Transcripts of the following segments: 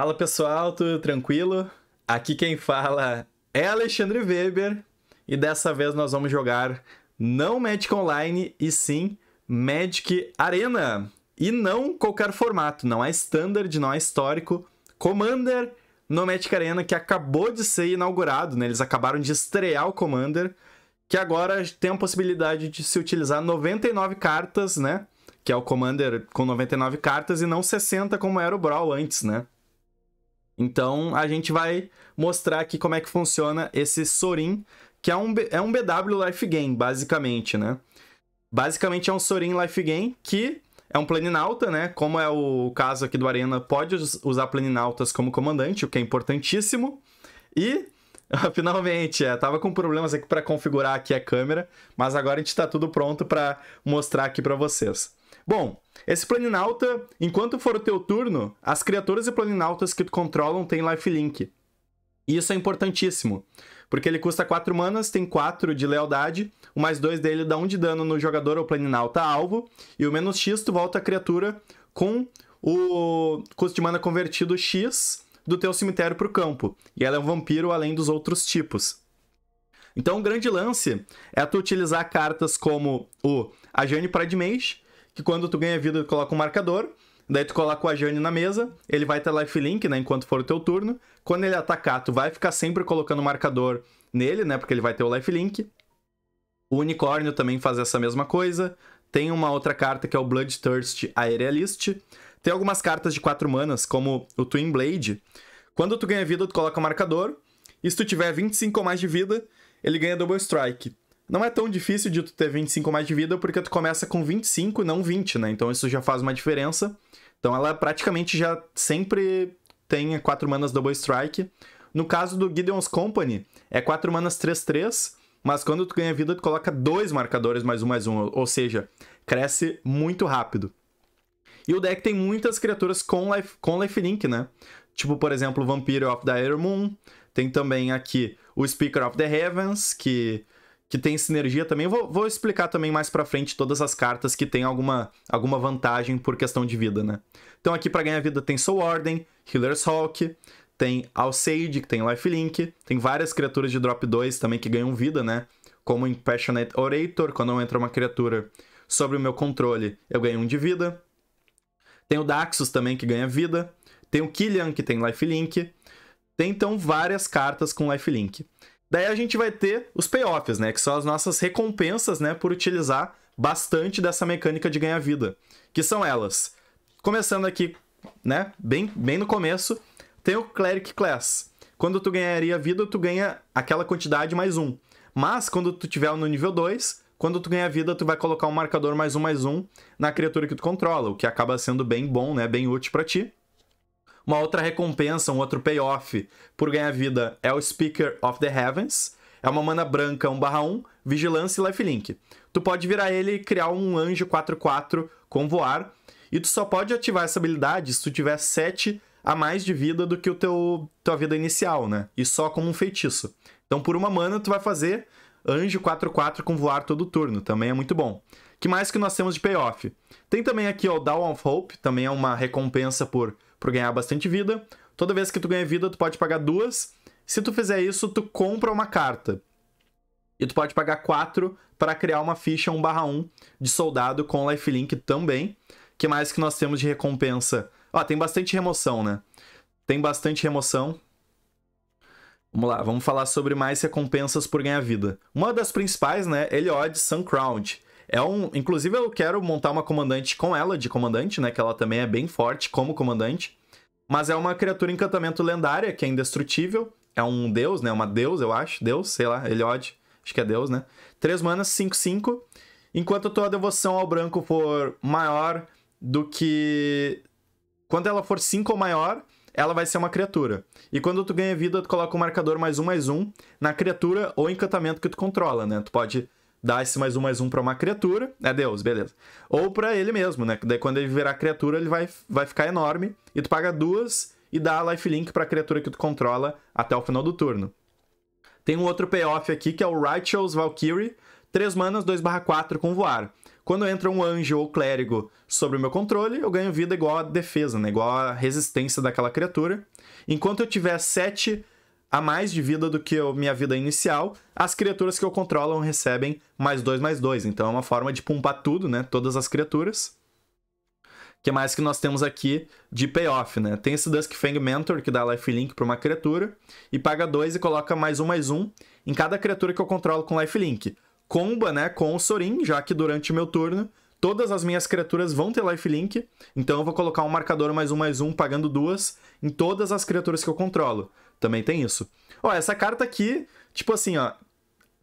Fala pessoal, tudo tranquilo? Aqui quem fala é Alexandre Weber e dessa vez nós vamos jogar não Magic Online e sim Magic Arena. E não qualquer formato, não é standard, não é histórico. Commander no Magic Arena que acabou de ser inaugurado, né? Eles acabaram de estrear o Commander, que agora tem a possibilidade de se utilizar 99 cartas, né? Que é o Commander com 99 cartas e não 60 como era o Brawl antes, né? Então a gente vai mostrar aqui como é que funciona esse Sorin, que é um, é um BW Life Game, basicamente, né? Basicamente é um Sorin Life Game que é um planinauta, né? Como é o caso aqui do Arena, pode usar planinautas como comandante, o que é importantíssimo. E finalmente, é, tava com problemas aqui para configurar aqui a câmera, mas agora a gente está tudo pronto para mostrar aqui para vocês. Bom, esse Planinauta, enquanto for o teu turno, as criaturas e Planinautas que tu controlam têm lifelink. E isso é importantíssimo, porque ele custa 4 manas, tem 4 de lealdade, o mais 2 dele dá 1 um de dano no jogador ou Planinauta alvo, e o menos X tu volta a criatura com o custo de mana convertido X do teu cemitério para o campo. E ela é um vampiro além dos outros tipos. Então, o um grande lance é tu utilizar cartas como o Ajane Pradmage, que quando tu ganha vida, tu coloca um marcador. Daí tu coloca o Ajane na mesa, ele vai ter lifelink, né, enquanto for o teu turno. Quando ele atacar, tu vai ficar sempre colocando o marcador nele, né, porque ele vai ter o lifelink. O Unicórnio também faz essa mesma coisa. Tem uma outra carta que é o Bloodthirst Aerialist. Tem algumas cartas de 4 manas, como o Twin Blade. Quando tu ganha vida, tu coloca o marcador. E se tu tiver 25 ou mais de vida, ele ganha Double Strike. Não é tão difícil de tu ter 25 mais de vida, porque tu começa com 25 e não 20, né? Então isso já faz uma diferença. Então ela praticamente já sempre tem 4 manas Double Strike. No caso do Gideon's Company, é 4 manas 3-3, mas quando tu ganha vida, tu coloca dois marcadores mais um mais um, ou seja, cresce muito rápido. E o deck tem muitas criaturas com life, com life link, né? Tipo, por exemplo, Vampire of the Air Moon. Tem também aqui o Speaker of the Heavens, que que tem sinergia também. Eu vou, vou explicar também mais pra frente todas as cartas que tem alguma, alguma vantagem por questão de vida, né? Então aqui para ganhar vida tem Soul Ordem, Healer's Hawk, tem Alceid, que tem Lifelink, tem várias criaturas de drop 2 também que ganham vida, né? Como Impassionate Orator, quando entra uma criatura sobre o meu controle, eu ganho 1 um de vida. Tem o Daxus também, que ganha vida. Tem o Killian, que tem lifelink. Tem, então, várias cartas com lifelink. Daí a gente vai ter os payoffs, né? Que são as nossas recompensas, né? Por utilizar bastante dessa mecânica de ganhar vida. Que são elas. Começando aqui, né? Bem, bem no começo, tem o Cleric Class. Quando tu ganharia vida, tu ganha aquela quantidade mais um. Mas quando tu tiver no nível 2, quando tu ganha vida, tu vai colocar um marcador mais um mais um na criatura que tu controla, o que acaba sendo bem bom, né? Bem útil para ti uma outra recompensa, um outro payoff por ganhar vida é o Speaker of the Heavens. É uma mana branca 1/1, vigilância e lifelink. Tu pode virar ele e criar um anjo 4/4 com voar. E tu só pode ativar essa habilidade se tu tiver 7 a mais de vida do que o teu tua vida inicial, né? E só como um feitiço. Então por uma mana tu vai fazer anjo 4/4 com voar todo turno, também é muito bom. Que mais que nós temos de payoff? Tem também aqui ó, o Down of Hope, também é uma recompensa por para ganhar bastante vida. Toda vez que tu ganha vida, tu pode pagar duas. Se tu fizer isso, tu compra uma carta. E tu pode pagar quatro para criar uma ficha 1/1 de soldado com lifelink também. que mais que nós temos de recompensa? Ó, tem bastante remoção, né? Tem bastante remoção. Vamos lá, vamos falar sobre mais recompensas por ganhar vida. Uma das principais, né, Eliod Sun Crowned. É um, inclusive eu quero montar uma comandante com ela de comandante, né, que ela também é bem forte como comandante, mas é uma criatura encantamento lendária que é indestrutível, é um deus, né, uma deus, eu acho, deus, sei lá, Eliod, acho que é deus, né? Três manas, 5 5. Enquanto a tua devoção ao branco for maior do que quando ela for 5 ou maior, ela vai ser uma criatura. E quando tu ganha vida, tu coloca o um marcador mais um, mais um na criatura ou encantamento que tu controla, né? Tu pode dá esse mais um, mais um pra uma criatura, é Deus, beleza. Ou para ele mesmo, né? Daí quando ele virar criatura, ele vai, vai ficar enorme, e tu paga duas e dá a lifelink pra criatura que tu controla até o final do turno. Tem um outro payoff aqui, que é o Righteous Valkyrie, 3 manas, 2/4 com voar. Quando entra um anjo ou clérigo sobre o meu controle, eu ganho vida igual a defesa, né? Igual a resistência daquela criatura. Enquanto eu tiver 7 a mais de vida do que a minha vida inicial, as criaturas que eu controlo recebem mais dois mais dois. Então é uma forma de pumpar tudo, né? Todas as criaturas. O que mais que nós temos aqui de payoff, né? Tem esse Fang Mentor, que dá lifelink para uma criatura, e paga dois e coloca mais um, mais um em cada criatura que eu controlo com lifelink. Comba, né, com o Sorin, já que durante o meu turno, todas as minhas criaturas vão ter lifelink, então eu vou colocar um marcador mais um, mais um, pagando duas em todas as criaturas que eu controlo. Também tem isso. Ó, essa carta aqui, tipo assim, ó.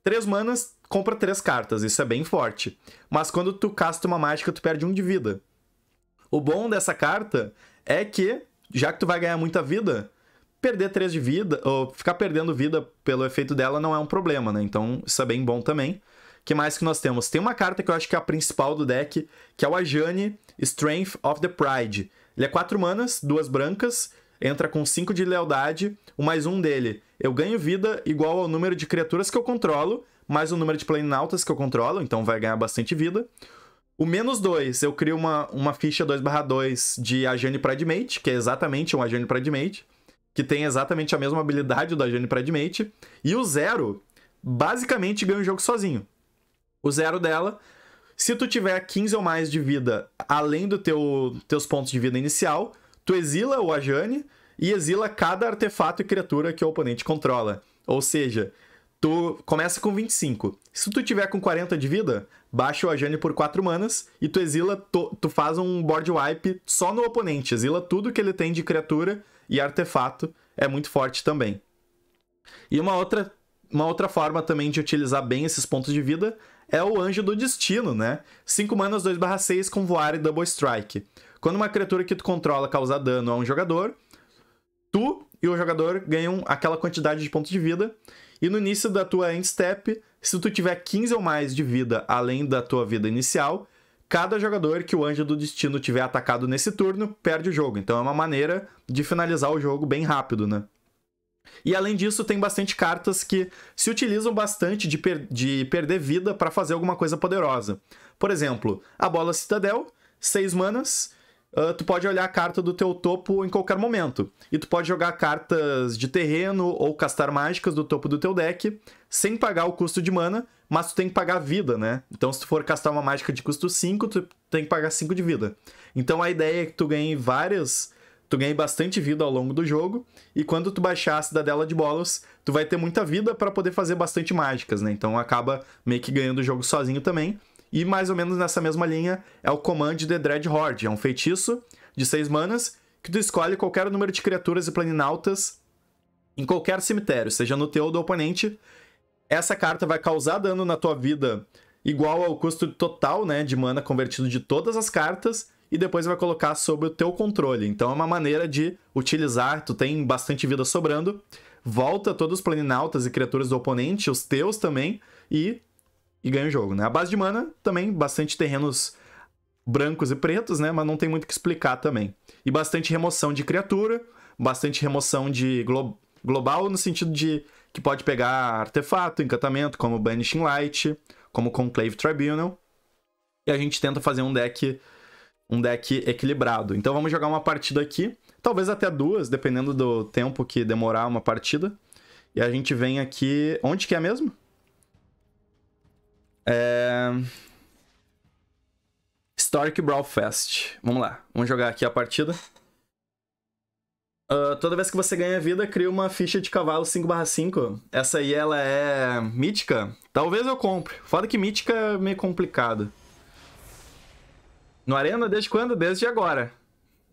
Três manas, compra três cartas. Isso é bem forte. Mas quando tu casta uma mágica, tu perde um de vida. O bom dessa carta é que, já que tu vai ganhar muita vida, perder 3 de vida, ou ficar perdendo vida pelo efeito dela não é um problema, né? Então, isso é bem bom também. que mais que nós temos? Tem uma carta que eu acho que é a principal do deck, que é o Ajani Strength of the Pride. Ele é 4 manas, duas brancas, entra com 5 de lealdade, o mais um dele. Eu ganho vida igual ao número de criaturas que eu controlo, mais o número de planinautas que eu controlo, então vai ganhar bastante vida. O menos 2, eu crio uma, uma ficha 2/2 de Ajane Pradmate, que é exatamente um Ajane Pradmate, que tem exatamente a mesma habilidade do Ajane Pradmate. E o zero, basicamente, ganha o jogo sozinho. O zero dela, se tu tiver 15 ou mais de vida além do teu teus pontos de vida inicial, tu exila o Ajane e exila cada artefato e criatura que o oponente controla. Ou seja, tu começa com 25. Se tu tiver com 40 de vida, baixa o Ajane por 4 manas e tu exila, tu, tu faz um board wipe só no oponente, exila tudo que ele tem de criatura e artefato, é muito forte também. E uma outra, uma outra forma também de utilizar bem esses pontos de vida é o Anjo do Destino, né? 5 manas, 2/6 com voar e double strike. Quando uma criatura que tu controla causa dano a um jogador, tu e o jogador ganham aquela quantidade de pontos de vida. E no início da tua end step, se tu tiver 15 ou mais de vida além da tua vida inicial, cada jogador que o Anjo do Destino tiver atacado nesse turno perde o jogo. Então é uma maneira de finalizar o jogo bem rápido, né? E além disso, tem bastante cartas que se utilizam bastante de, per de perder vida para fazer alguma coisa poderosa. Por exemplo, a Bola Citadel, 6 manas, Uh, tu pode olhar a carta do teu topo em qualquer momento. E tu pode jogar cartas de terreno ou castar mágicas do topo do teu deck sem pagar o custo de mana, mas tu tem que pagar vida, né? Então se tu for castar uma mágica de custo 5, tu tem que pagar 5 de vida. Então a ideia é que tu ganhe várias. Tu ganhe bastante vida ao longo do jogo. E quando tu baixar a cidadela de bolas, tu vai ter muita vida para poder fazer bastante mágicas, né? Então acaba meio que ganhando o jogo sozinho também. E mais ou menos nessa mesma linha é o Command the Dread Horde. É um feitiço de 6 manas que tu escolhe qualquer número de criaturas e planinautas em qualquer cemitério, seja no teu ou do oponente. Essa carta vai causar dano na tua vida igual ao custo total né, de mana convertido de todas as cartas e depois vai colocar sob o teu controle. Então é uma maneira de utilizar, tu tem bastante vida sobrando, volta todos os planinautas e criaturas do oponente, os teus também, e e ganha o jogo, né? A base de mana também, bastante terrenos brancos e pretos, né? Mas não tem muito o que explicar também. E bastante remoção de criatura, bastante remoção de glo global no sentido de que pode pegar artefato, encantamento, como Banishing Light, como Conclave Tribunal. E a gente tenta fazer um deck um deck equilibrado. Então vamos jogar uma partida aqui, talvez até duas, dependendo do tempo que demorar uma partida. E a gente vem aqui, onde que é mesmo? É... Stark Brawl Fest. Vamos lá, vamos jogar aqui a partida. Uh, toda vez que você ganha vida, cria uma ficha de cavalo 5/5. Essa aí ela é mítica? Talvez eu compre. Foda que mítica é meio complicado. No Arena desde quando? Desde agora.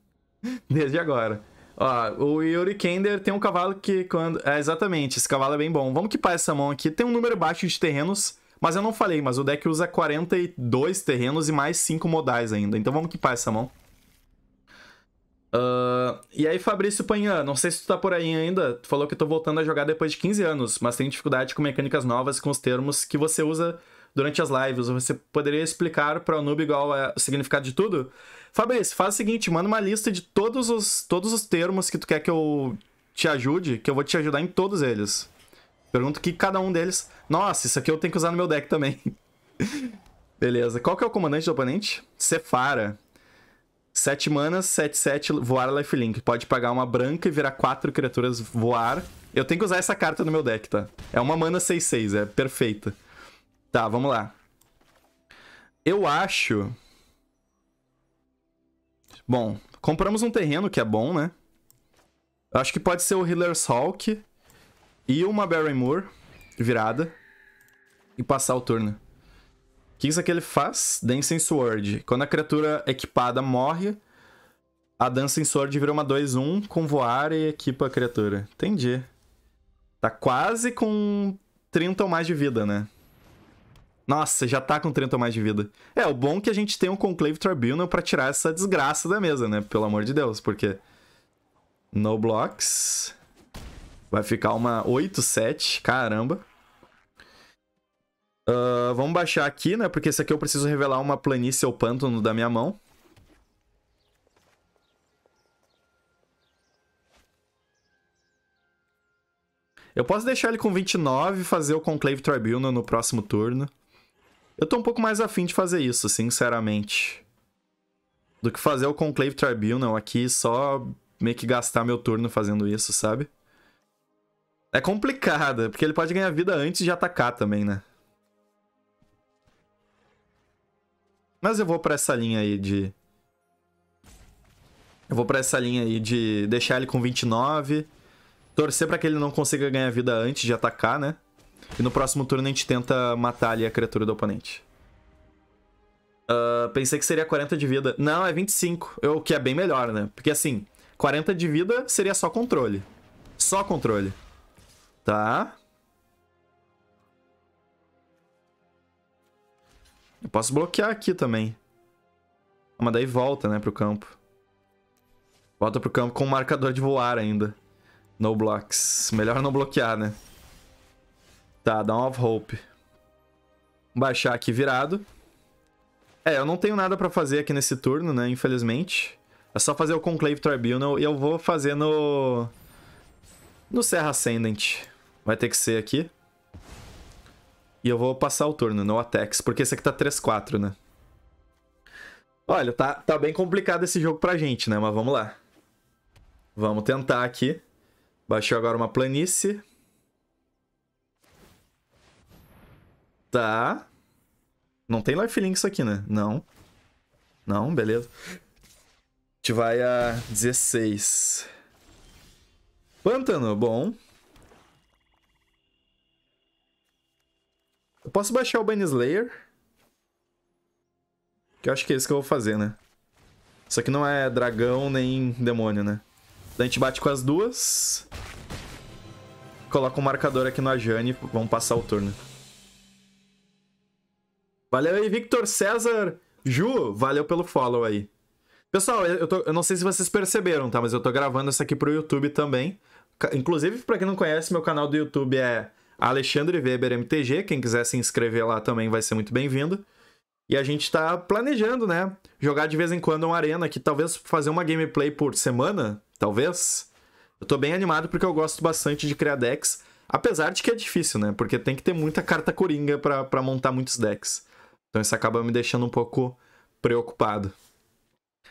desde agora. Ó, o Yuri Kender tem um cavalo que quando. É, exatamente, esse cavalo é bem bom. Vamos equipar essa mão aqui. Tem um número baixo de terrenos. Mas eu não falei, mas o deck usa 42 terrenos e mais 5 modais ainda. Então vamos equipar essa mão. Uh, e aí, Fabrício Panhã, não sei se tu tá por aí ainda. Tu falou que eu tô voltando a jogar depois de 15 anos, mas tem dificuldade com mecânicas novas, com os termos que você usa durante as lives. Você poderia explicar para o noob igual é o significado de tudo? Fabrício, faz o seguinte, manda uma lista de todos os, todos os termos que tu quer que eu te ajude, que eu vou te ajudar em todos eles. Pergunto que cada um deles... Nossa, isso aqui eu tenho que usar no meu deck também. Beleza. Qual que é o comandante do oponente? Sephara. 7 manas, 7, 7, voar lifelink. Pode pagar uma branca e virar 4 criaturas voar. Eu tenho que usar essa carta no meu deck, tá? É uma mana 6, 6, é perfeita. Tá, vamos lá. Eu acho... Bom, compramos um terreno que é bom, né? Eu acho que pode ser o Healer's Hawk e uma Barry Moore virada e passar o turno. O que isso aqui ele faz? Dancing Sword. Quando a criatura equipada morre, a Dancing Sword vira uma 2-1 com voar e equipa a criatura. Entendi. Tá quase com 30 ou mais de vida, né? Nossa, já tá com 30 ou mais de vida. É, o bom é que a gente tem um Conclave Tribunal pra tirar essa desgraça da mesa, né? Pelo amor de Deus, porque... No blocks... Vai ficar uma 8-7. Caramba. Uh, vamos baixar aqui, né? Porque isso aqui eu preciso revelar uma planície ou pântano da minha mão. Eu posso deixar ele com 29 e fazer o Conclave Tribunal no próximo turno. Eu tô um pouco mais afim de fazer isso, sinceramente. Do que fazer o Conclave Tribunal aqui e só meio que gastar meu turno fazendo isso, sabe? É complicada, porque ele pode ganhar vida antes de atacar também, né? Mas eu vou pra essa linha aí de... Eu vou pra essa linha aí de deixar ele com 29, torcer pra que ele não consiga ganhar vida antes de atacar, né? E no próximo turno a gente tenta matar ali a criatura do oponente. Uh, pensei que seria 40 de vida. Não, é 25. O que é bem melhor, né? Porque assim, 40 de vida seria só controle. Só controle. Tá. Eu posso bloquear aqui também. Ah, mas daí volta, né, pro campo. Volta pro campo com o marcador de voar ainda. No blocks. Melhor não bloquear, né? Tá, dá um of hope. Baixar aqui virado. É, eu não tenho nada pra fazer aqui nesse turno, né, infelizmente. É só fazer o Conclave Tribunal e eu vou fazer no... No Serra Ascendant. Vai ter que ser aqui. E eu vou passar o turno, no Atex, porque esse aqui tá 3-4, né? Olha, tá, tá bem complicado esse jogo pra gente, né? Mas vamos lá. Vamos tentar aqui. Baixou agora uma planície. Tá. Não tem lifelink isso aqui, né? Não. Não, beleza. A gente vai a 16. Pântano, bom. posso baixar o Slayer? Que eu acho que é isso que eu vou fazer, né? Isso aqui não é dragão nem demônio, né? Daí a gente bate com as duas. Coloca o um marcador aqui no Ajane e vamos passar o turno. Valeu aí, Victor César. Ju, valeu pelo follow aí. Pessoal, eu, tô, eu não sei se vocês perceberam, tá? Mas eu tô gravando isso aqui pro YouTube também. Inclusive, para quem não conhece, meu canal do YouTube é Alexandre Weber MTG, quem quiser se inscrever lá também vai ser muito bem-vindo. E a gente tá planejando, né? Jogar de vez em quando uma arena que talvez fazer uma gameplay por semana, talvez. Eu tô bem animado porque eu gosto bastante de criar decks. Apesar de que é difícil, né? Porque tem que ter muita carta coringa para montar muitos decks. Então isso acaba me deixando um pouco preocupado.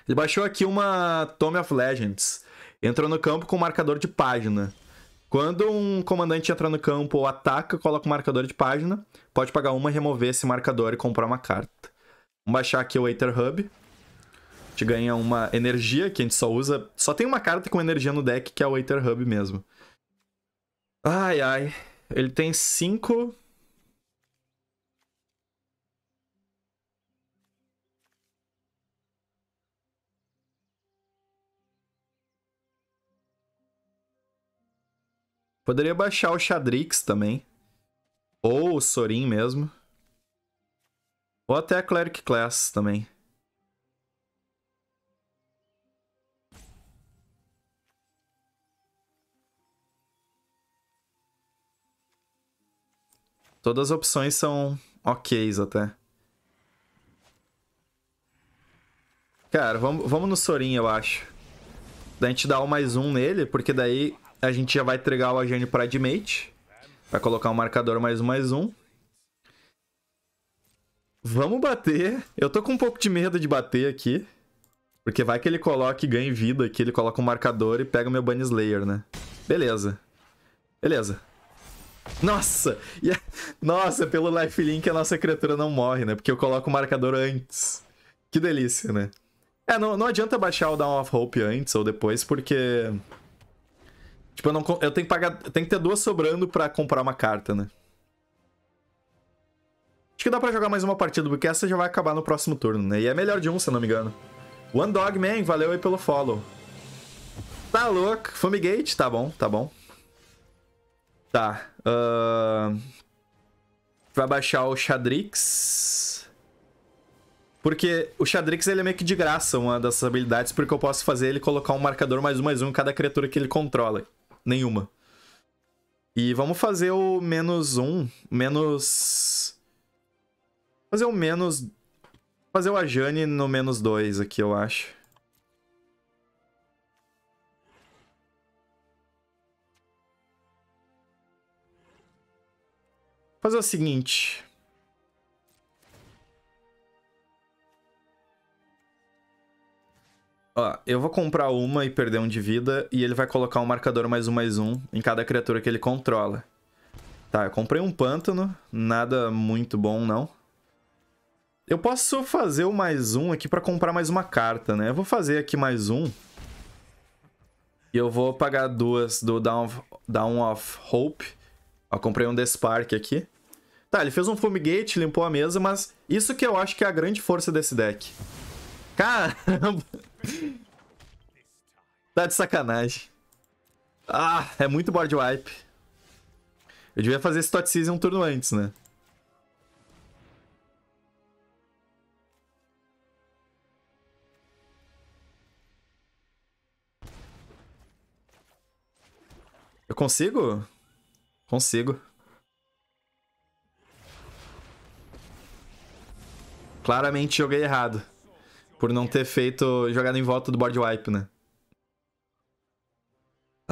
Ele baixou aqui uma Tome of Legends. Entrou no campo com um marcador de página. Quando um comandante entra no campo ou ataca, coloca um marcador de página. Pode pagar uma, remover esse marcador e comprar uma carta. Vamos baixar aqui o Aether Hub. A gente ganha uma energia que a gente só usa. Só tem uma carta com energia no deck, que é o Aether Hub mesmo. Ai, ai. Ele tem 5, Poderia baixar o Xadrix também. Ou o Sorin mesmo. Ou até a Cleric Class também. Todas as opções são oks até. Cara, vamos, vamos no Sorin, eu acho. Daí a gente dá o um mais um nele, porque daí a gente já vai entregar o Agênio para Admate. Vai colocar o um marcador mais um, mais um. Vamos bater. Eu tô com um pouco de medo de bater aqui. Porque vai que ele coloque e ganhe vida aqui. Ele coloca um marcador e pega o meu Bunny Slayer, né? Beleza. Beleza. Nossa! Nossa, pelo lifelink a nossa criatura não morre, né? Porque eu coloco o marcador antes. Que delícia, né? É, não, não adianta baixar o Down of Hope antes ou depois, porque... Tipo, eu, não, eu tenho que pagar. que ter duas sobrando pra comprar uma carta, né? Acho que dá pra jogar mais uma partida, porque essa já vai acabar no próximo turno, né? E é melhor de um, se eu não me engano. One Dog Man, valeu aí pelo follow. Tá louco. Fumigate, tá bom, tá bom. Tá. Uh... Vai baixar o Xadrix. Porque o Xadrix ele é meio que de graça uma dessas habilidades, porque eu posso fazer ele colocar um marcador mais um mais um em cada criatura que ele controla nenhuma. E vamos fazer o menos um, menos... Fazer o menos... Fazer o Ajane no menos dois aqui, eu acho. Fazer o seguinte... Ó, eu vou comprar uma e perder um de vida, e ele vai colocar um marcador mais um mais um em cada criatura que ele controla. Tá, eu comprei um pântano, nada muito bom não. Eu posso fazer o mais um aqui pra comprar mais uma carta, né? Eu vou fazer aqui mais um. E eu vou pagar duas do Down of, Down of Hope. Ó, comprei um Despark aqui. Tá, ele fez um Fumigate, limpou a mesa, mas isso que eu acho que é a grande força desse deck. Caramba! Tá de sacanagem. Ah, é muito board wipe. Eu devia fazer esse Tot Season um turno antes, né? Eu consigo? Consigo. Claramente joguei errado. Por não ter feito jogado em volta do board wipe, né?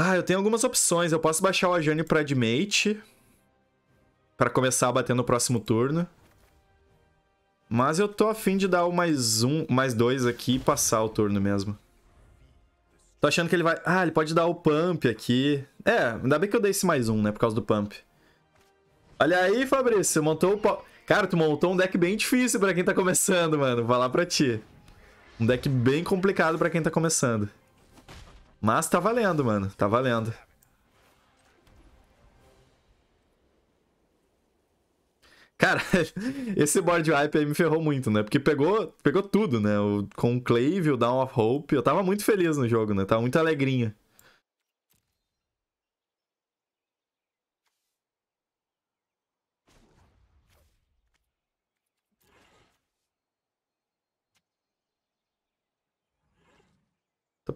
Ah, eu tenho algumas opções. Eu posso baixar o Ajani pra Admate. Pra começar a bater no próximo turno. Mas eu tô afim de dar o mais um, mais dois aqui e passar o turno mesmo. Tô achando que ele vai... Ah, ele pode dar o pump aqui. É, ainda bem que eu dei esse mais um, né? Por causa do pump. Olha aí, Fabrício. montou o... Cara, tu montou um deck bem difícil pra quem tá começando, mano. Vou falar pra ti. Um deck bem complicado pra quem tá começando. Mas tá valendo, mano. Tá valendo. Cara, esse board wipe aí me ferrou muito, né? Porque pegou, pegou tudo, né? O conclave, o Down of Hope. Eu tava muito feliz no jogo, né? Tava muito alegrinha.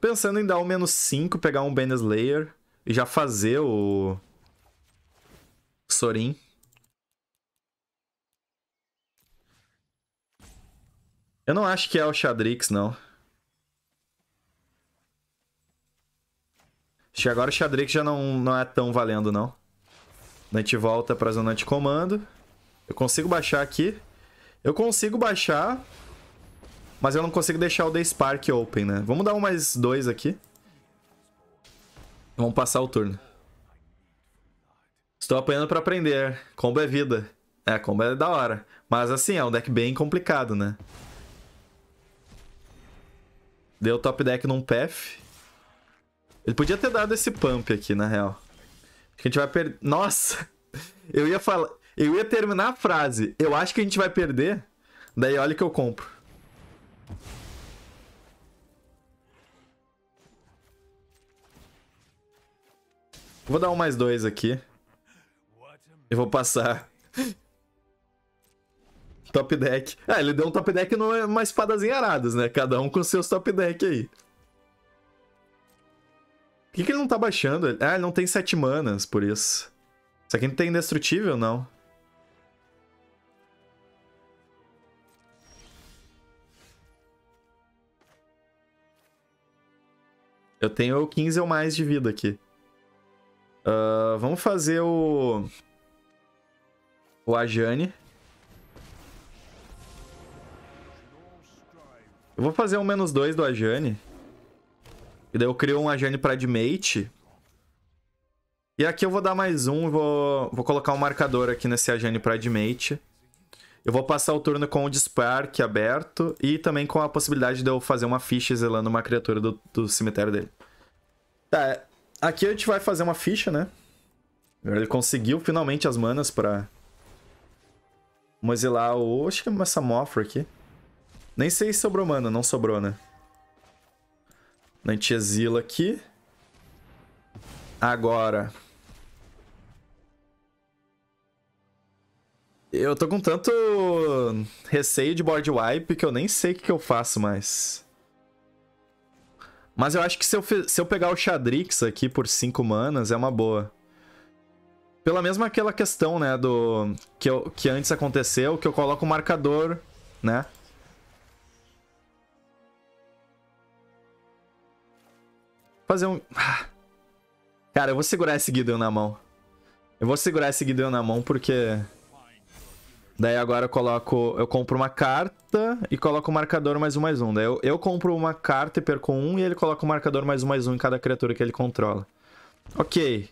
pensando em dar um menos 5, pegar um Ben Slayer e já fazer o. Sorin. Eu não acho que é o Xadrix, não. Acho que agora o Xadrix já não, não é tão valendo, não. A gente volta pra zona de comando. Eu consigo baixar aqui. Eu consigo baixar mas eu não consigo deixar o The Spark open, né? Vamos dar um mais dois aqui. Vamos passar o turno. Estou apanhando para aprender. Combo é vida. É, combo é da hora. Mas assim, é um deck bem complicado, né? Deu top deck num path. Ele podia ter dado esse pump aqui, na real. Acho que a gente vai perder... Nossa! Eu ia falar... Eu ia terminar a frase. Eu acho que a gente vai perder. Daí olha que eu compro. Vou dar um mais dois aqui. E vou passar. top deck. Ah, ele deu um top deck numa espadazinha aradas, né? Cada um com seus top deck aí. Por que, que ele não tá baixando? Ah, ele não tem sete manas, por isso. Isso aqui não tem indestrutível, não. Eu tenho 15 ou mais de vida aqui. Uh, vamos fazer o... O Ajane. Eu vou fazer um menos dois do Ajane. E daí eu crio um Ajane pra Admate. E aqui eu vou dar mais um, vou, vou colocar um marcador aqui nesse Ajane pra Admate. Eu vou passar o turno com o Dispark aberto e também com a possibilidade de eu fazer uma ficha zelando uma criatura do, do cemitério dele. Tá, é, aqui a gente vai fazer uma ficha, né? Ele conseguiu finalmente as manas pra... Vamos o... Acho que é uma Samofra aqui. Nem sei se sobrou mana, não sobrou, né? A gente exila aqui. Agora... Eu tô com tanto receio de board wipe que eu nem sei o que, que eu faço mais. Mas eu acho que se eu, se eu pegar o Xadrix aqui por 5 manas é uma boa. Pela mesma aquela questão, né, do... Que, eu, que antes aconteceu, que eu coloco o marcador, né? Fazer um... Ah. Cara, eu vou segurar esse Guidon na mão. Eu vou segurar esse Guidon na mão porque... Daí agora eu coloco. Eu compro uma carta e coloco o marcador mais um mais um. Daí eu, eu compro uma carta e perco um, e ele coloca o marcador mais um mais um em cada criatura que ele controla. Ok.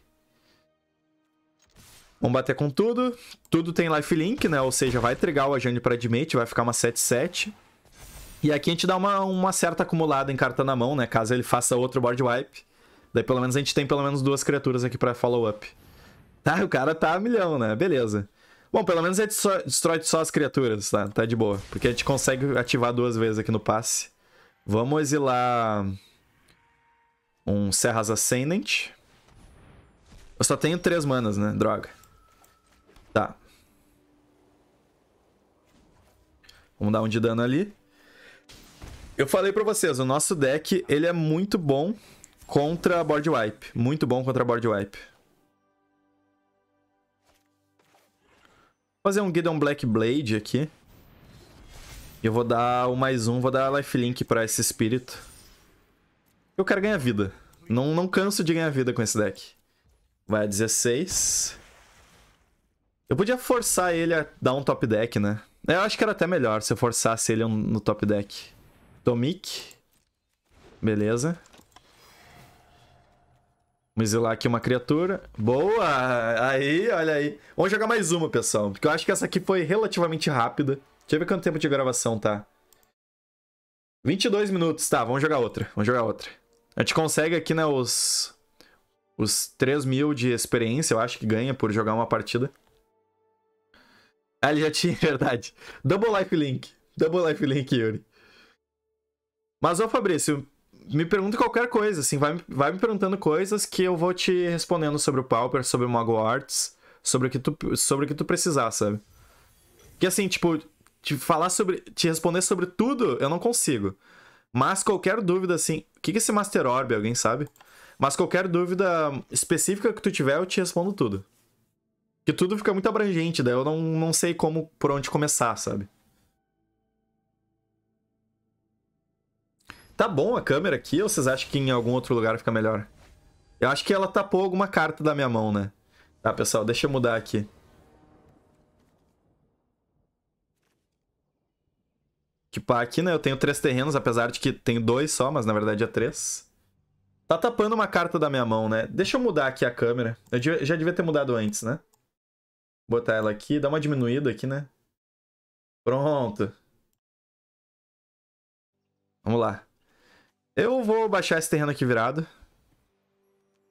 Vamos bater com tudo. Tudo tem lifelink, né? Ou seja, vai trigar o agente pra Admit, vai ficar uma 7-7. E aqui a gente dá uma, uma certa acumulada em carta na mão, né? Caso ele faça outro board wipe. Daí pelo menos a gente tem pelo menos duas criaturas aqui pra follow-up. Tá, ah, o cara tá a milhão, né? Beleza. Bom, pelo menos a gente destrói só as criaturas, tá? Tá de boa. Porque a gente consegue ativar duas vezes aqui no passe. Vamos exilar um Serras Ascendant. Eu só tenho três manas, né? Droga. Tá. Vamos dar um de dano ali. Eu falei pra vocês, o nosso deck, ele é muito bom contra board wipe. Muito bom contra board wipe. fazer um Guidon Black Blade aqui. E eu vou dar o mais um, vou dar lifelink pra esse espírito. Eu quero ganhar vida. Não, não canso de ganhar vida com esse deck. Vai a 16. Eu podia forçar ele a dar um top deck, né? Eu acho que era até melhor se eu forçasse ele no top deck. Tomik. Beleza. Vamos exilar aqui uma criatura. Boa! Aí, olha aí. Vamos jogar mais uma, pessoal. Porque eu acho que essa aqui foi relativamente rápida. Deixa eu ver quanto tempo de gravação tá. 22 minutos. Tá, vamos jogar outra. Vamos jogar outra. A gente consegue aqui, né, os... Os 3 mil de experiência, eu acho que ganha por jogar uma partida. Ah, ele já tinha, verdade. Double Life Link. Double Life Link, Yuri. Mas, ó, Fabrício, me pergunta qualquer coisa, assim, vai, vai me perguntando coisas que eu vou te respondendo sobre o Pauper, sobre o Mago Arts, sobre o que tu, sobre o que tu precisar, sabe? Que assim, tipo, te falar sobre. te responder sobre tudo, eu não consigo. Mas qualquer dúvida, assim. O que, que é esse Master Orb, alguém sabe? Mas qualquer dúvida específica que tu tiver, eu te respondo tudo. Que tudo fica muito abrangente, daí eu não, não sei como por onde começar, sabe? Tá bom a câmera aqui ou vocês acham que em algum outro lugar fica melhor? Eu acho que ela tapou alguma carta da minha mão, né? Tá, pessoal, deixa eu mudar aqui. Equipar tipo, aqui, né, eu tenho três terrenos, apesar de que tenho dois só, mas na verdade é três. Tá tapando uma carta da minha mão, né? Deixa eu mudar aqui a câmera. Eu já devia ter mudado antes, né? Botar ela aqui, dar uma diminuída aqui, né? Pronto. Vamos lá. Eu vou baixar esse terreno aqui virado.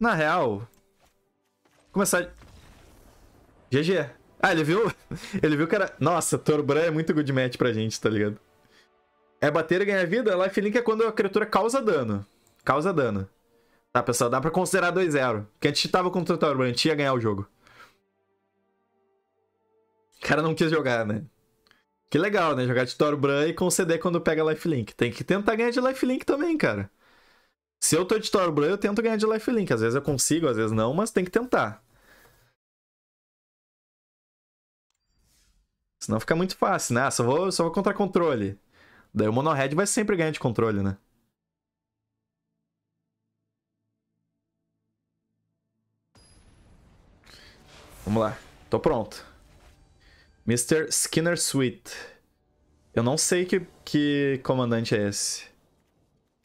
Na real... Começar... GG. Ah, ele viu... ele viu que era... Nossa, Torbran é muito good match pra gente, tá ligado? É bater e ganhar vida? Lifelink é quando a criatura causa dano. Causa dano. Tá, pessoal, dá pra considerar 2-0. Porque a gente tava contra o Torbran, a gente ia ganhar o jogo. O cara não quis jogar, né? Que legal, né? Jogar de Torbran e conceder quando pega lifelink. Tem que tentar ganhar de lifelink também, cara. Se eu tô de Torbran, eu tento ganhar de lifelink. Às vezes eu consigo, às vezes não, mas tem que tentar. Senão fica muito fácil, né? Ah, só vou, só vou contra controle. Daí o Monohead vai sempre ganhar de controle, né? Vamos lá. Tô pronto. Mr. Skinner Sweet. Eu não sei que, que comandante é esse.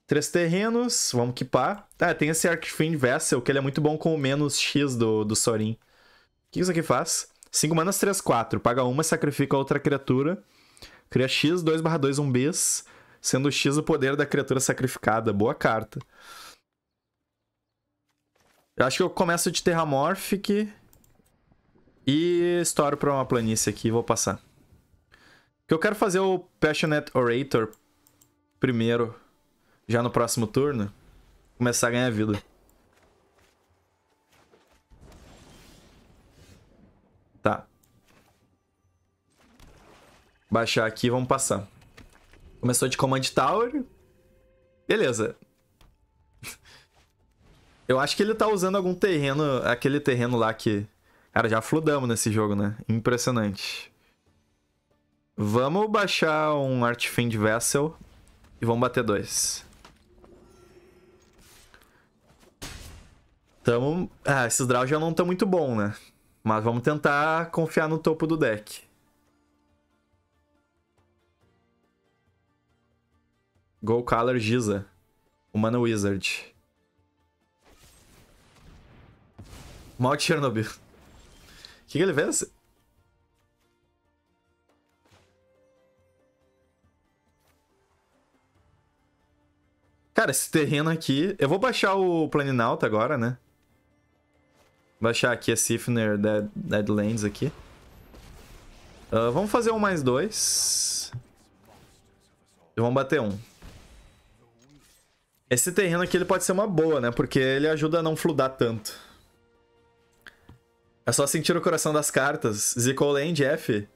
Três terrenos, vamos equipar. Ah, tem esse Archfiend Vessel, que ele é muito bom com o menos X do, do Sorin. O que isso aqui faz? 5 manas, 3, 4. Paga uma, sacrifica outra criatura. Cria X, 2 barra 2 zumbis. Sendo X o poder da criatura sacrificada. Boa carta. Eu acho que eu começo de Terramorphic. E estouro pra uma planície aqui e vou passar. Porque eu quero fazer é o Passionate Orator primeiro, já no próximo turno, começar a ganhar vida. Tá. Baixar aqui e vamos passar. Começou de Command Tower. Beleza. Eu acho que ele tá usando algum terreno, aquele terreno lá que Cara, já fludamos nesse jogo, né? Impressionante. Vamos baixar um Artifind Vessel e vamos bater dois. Tamo... Ah, esses draws já não estão muito bom, né? Mas vamos tentar confiar no topo do deck. Go Color Giza. Humano Wizard. Mal Chernobyl que, que ele fez? Cara, esse terreno aqui... Eu vou baixar o Planinauta agora, né? Baixar aqui a Sifner Dead, Deadlands aqui. Uh, vamos fazer um mais dois. E vamos bater um. Esse terreno aqui ele pode ser uma boa, né? Porque ele ajuda a não fludar tanto. É só sentir o coração das cartas. Zicou Land, F.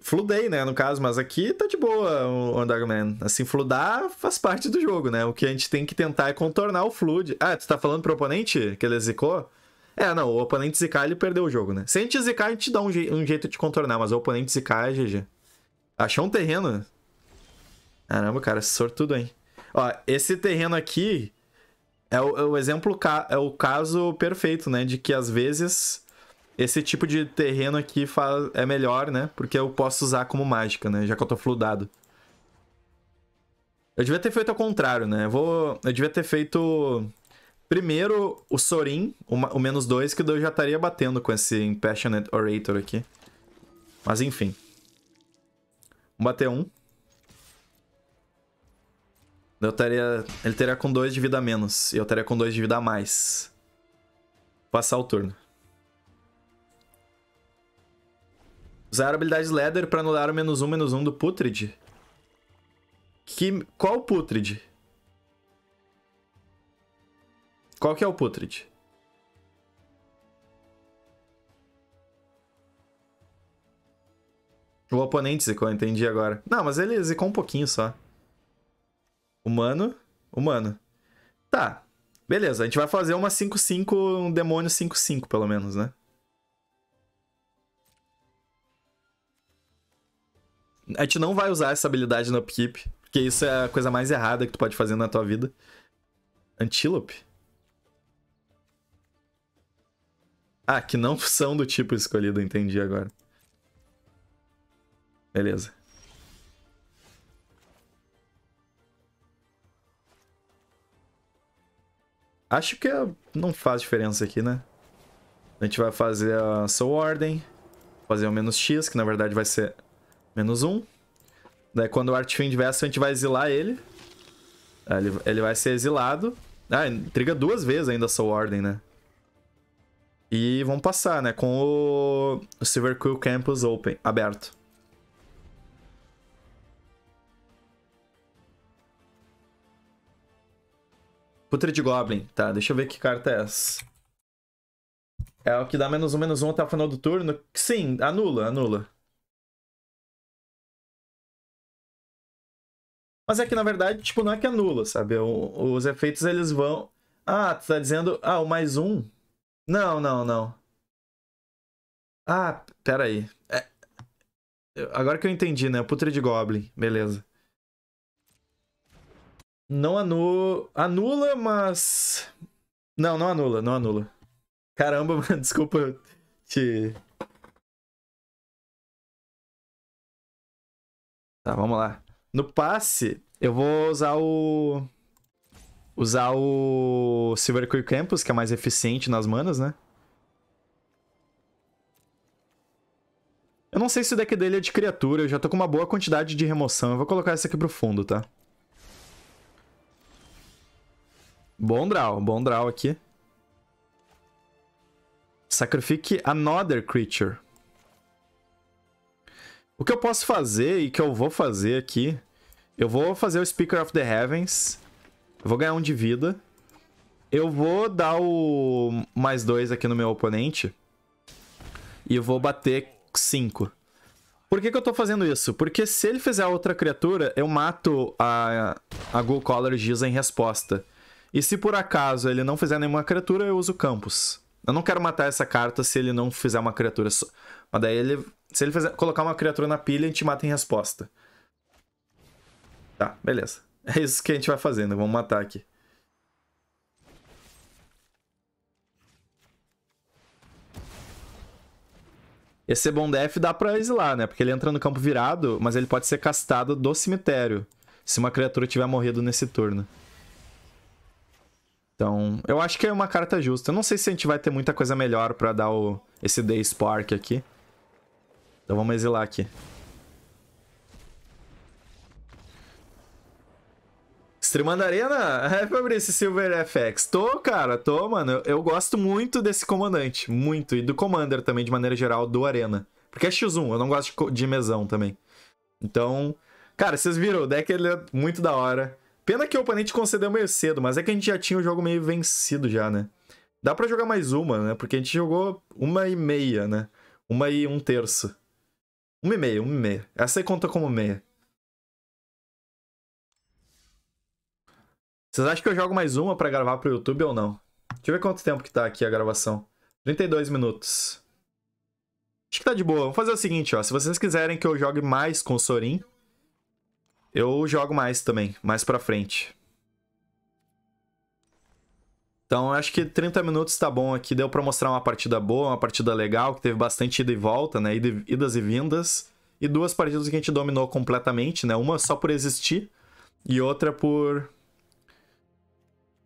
Fludei, né, no caso, mas aqui tá de boa o Underman. Assim, fludar faz parte do jogo, né? O que a gente tem que tentar é contornar o flood. Ah, tu tá falando pro oponente que ele zicou? É, não, o oponente zicar, ele perdeu o jogo, né? Se a gente zicar, a gente dá um, je um jeito de contornar, mas o oponente zicar é GG. Achou um terreno? Caramba, cara, sortudo, hein? Ó, esse terreno aqui é o, é o exemplo, é o caso perfeito, né? De que às vezes esse tipo de terreno aqui faz, é melhor, né? Porque eu posso usar como mágica, né? Já que eu tô fludado. Eu devia ter feito ao contrário, né? Eu, vou... eu devia ter feito primeiro o Sorin, o menos dois, que eu já estaria batendo com esse Impassionate Orator aqui. Mas enfim. Vamos bater um. Eu estaria... Ele teria com dois de vida a menos. E eu estaria com dois de vida a mais. Passar o turno. Usar a habilidade Leather para anular o menos um, menos um do Putrid. Que... Qual o Putrid? Qual que é o Putrid? O oponente zicou, entendi agora. Não, mas ele zicou um pouquinho só. Humano, humano. Tá, beleza. A gente vai fazer uma 5-5, um demônio 5-5 pelo menos, né? A gente não vai usar essa habilidade no upkeep, porque isso é a coisa mais errada que tu pode fazer na tua vida. Antílope? Ah, que não são do tipo escolhido, entendi agora. Beleza. Acho que não faz diferença aqui, né? A gente vai fazer a Soul Ordem, fazer o menos X, que na verdade vai ser Menos um. Daí quando o Artifiend vier, a gente vai exilar ele. ele. Ele vai ser exilado. Ah, intriga duas vezes ainda a Soul Ordem, né? E vamos passar, né? Com o, o Silver Quill Campus Open, aberto. Putre de Goblin. Tá, deixa eu ver que carta é essa. É o que dá menos um, menos um até o final do turno. Sim, anula, anula. Mas é que, na verdade, tipo, não é que anula, é sabe? O, os efeitos, eles vão... Ah, tu tá dizendo... Ah, o mais um? Não, não, não. Ah, peraí. É... Agora que eu entendi, né? Putre de Goblin. Beleza. Não anula... Anula, mas... Não, não anula, não anula. Caramba, mano, desculpa te... Tá, vamos lá. No passe, eu vou usar o... Usar o Silver Quick Campus, que é mais eficiente nas manas, né? Eu não sei se o deck dele é de criatura, eu já tô com uma boa quantidade de remoção. Eu vou colocar essa aqui pro fundo, tá? Bom draw, bom draw aqui. Sacrifique another creature. O que eu posso fazer e que eu vou fazer aqui... Eu vou fazer o Speaker of the Heavens. Eu vou ganhar um de vida. Eu vou dar o mais dois aqui no meu oponente. E eu vou bater cinco. Por que, que eu tô fazendo isso? Porque se ele fizer outra criatura, eu mato a, a Ghoul Collar Giza em resposta. E se por acaso ele não fizer nenhuma criatura, eu uso Campus. Eu não quero matar essa carta se ele não fizer uma criatura só. Mas daí ele... Se ele fizer, colocar uma criatura na pilha, a gente mata em resposta. Tá, beleza. É isso que a gente vai fazendo. Vamos matar aqui. Esse bom def dá pra exilar, né? Porque ele entra no campo virado, mas ele pode ser castado do cemitério. Se uma criatura tiver morrido nesse turno. Então, eu acho que é uma carta justa. Eu não sei se a gente vai ter muita coisa melhor pra dar o, esse Day Spark aqui. Então vamos exilar aqui. Streamando Arena? É, Fabrício Silver FX. Tô, cara, tô, mano. Eu, eu, gosto muito desse comandante, muito. E do Commander também, de maneira geral, do Arena. Porque é X1, eu não gosto de, de mesão também. Então, cara, vocês viram, o deck ele é muito da hora. Pena que o oponente concedeu meio cedo, mas é que a gente já tinha o jogo meio vencido já, né? Dá pra jogar mais uma, né? Porque a gente jogou uma e meia, né? Uma e um terço. Uma e meia, uma e meia. Essa aí conta como meia. Vocês acham que eu jogo mais uma pra gravar pro YouTube ou não? Deixa eu ver quanto tempo que tá aqui a gravação. 32 minutos. Acho que tá de boa. Vamos fazer o seguinte, ó. Se vocês quiserem que eu jogue mais com o Sorin, eu jogo mais também, mais pra frente. Então, acho que 30 minutos tá bom aqui. Deu pra mostrar uma partida boa, uma partida legal, que teve bastante ida e volta, né? Idas e vindas. E duas partidas que a gente dominou completamente, né? Uma só por existir e outra por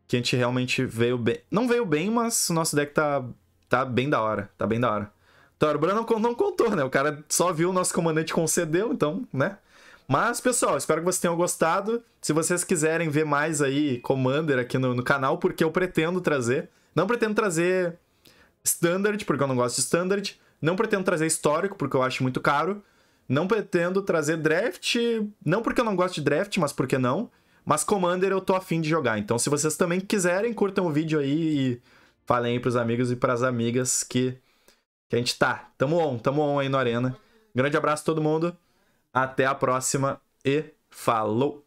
que a gente realmente veio bem. Não veio bem, mas o nosso deck tá, tá bem da hora. Tá bem da hora. Torbrand então, não, não contou, né? O cara só viu o nosso comandante concedeu, então, né? Mas, pessoal, espero que vocês tenham gostado. Se vocês quiserem ver mais aí Commander aqui no, no canal, porque eu pretendo trazer. Não pretendo trazer Standard, porque eu não gosto de Standard. Não pretendo trazer Histórico, porque eu acho muito caro. Não pretendo trazer Draft, não porque eu não gosto de Draft, mas porque não. Mas Commander eu tô afim de jogar. Então, se vocês também quiserem, curtam o vídeo aí e falem aí pros amigos e pras amigas que, que a gente tá. Tamo on, tamo on aí no Arena. Grande abraço a todo mundo. Até a próxima e falou!